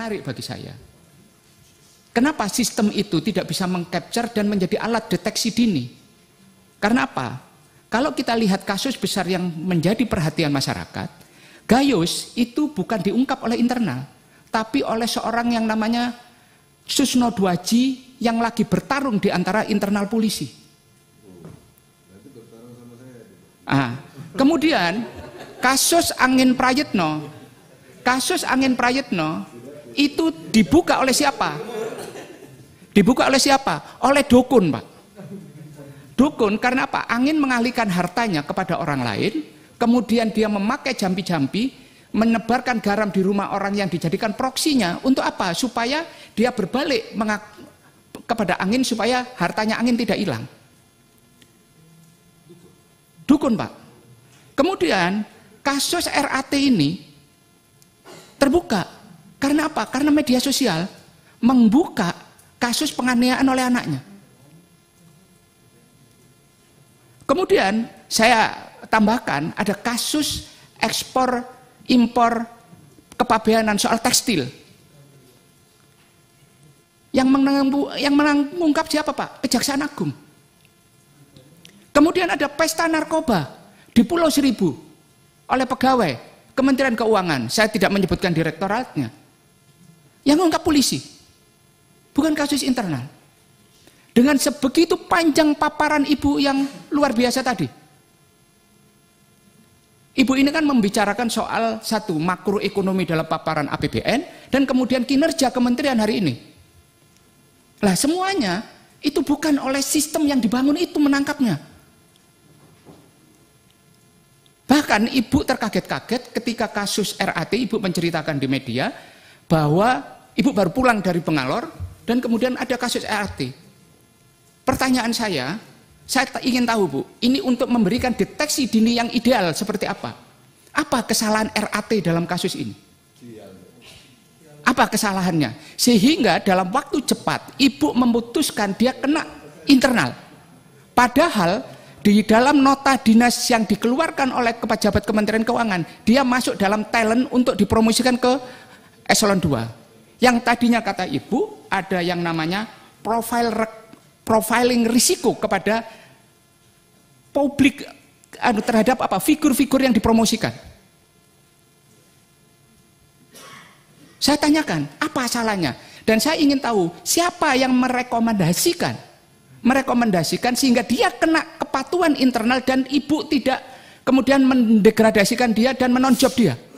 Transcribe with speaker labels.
Speaker 1: menarik bagi saya. Kenapa sistem itu tidak bisa mengcapture dan menjadi alat deteksi dini? Karena apa? Kalau kita lihat kasus besar yang menjadi perhatian masyarakat, Gayus itu bukan diungkap oleh internal, tapi oleh seorang yang namanya Susno Dwaji yang lagi bertarung di antara internal polisi. Ah, kemudian kasus Angin Prayitno, kasus Angin Prayitno itu dibuka oleh siapa? Dibuka oleh siapa? Oleh dukun, Pak. Dukun karena apa? Angin mengalihkan hartanya kepada orang lain, kemudian dia memakai jampi-jampi, menebarkan garam di rumah orang yang dijadikan proksinya. Untuk apa? Supaya dia berbalik kepada angin supaya hartanya angin tidak hilang. Dukun, Pak. Kemudian kasus RAT ini terbuka karena apa? Karena media sosial membuka kasus penganiayaan oleh anaknya. Kemudian saya tambahkan ada kasus ekspor impor kepabeanan soal tekstil. Yang, menanggung, yang mengungkap siapa Pak? Kejaksaan Agung. Kemudian ada pesta narkoba di Pulau Seribu oleh pegawai Kementerian Keuangan. Saya tidak menyebutkan direktoratnya. Yang mengungkap polisi. Bukan kasus internal. Dengan sebegitu panjang paparan ibu yang luar biasa tadi. Ibu ini kan membicarakan soal satu makroekonomi dalam paparan APBN dan kemudian kinerja kementerian hari ini. Lah semuanya itu bukan oleh sistem yang dibangun itu menangkapnya. Bahkan ibu terkaget-kaget ketika kasus RAT ibu menceritakan di media bahwa ibu baru pulang dari Pengalor dan kemudian ada kasus ART. Pertanyaan saya, saya ingin tahu Bu, ini untuk memberikan deteksi dini yang ideal seperti apa? Apa kesalahan RAT dalam kasus ini? Apa kesalahannya? Sehingga dalam waktu cepat ibu memutuskan dia kena internal. Padahal di dalam nota dinas yang dikeluarkan oleh pejabat Kementerian Keuangan, dia masuk dalam talent untuk dipromosikan ke eselon 2. Yang tadinya kata ibu ada yang namanya profiling risiko kepada publik anu, terhadap apa figur-figur yang dipromosikan. Saya tanyakan, apa salahnya? Dan saya ingin tahu siapa yang merekomendasikan. Merekomendasikan sehingga dia kena kepatuhan internal dan ibu tidak kemudian mendegradasikan dia dan menonjob dia.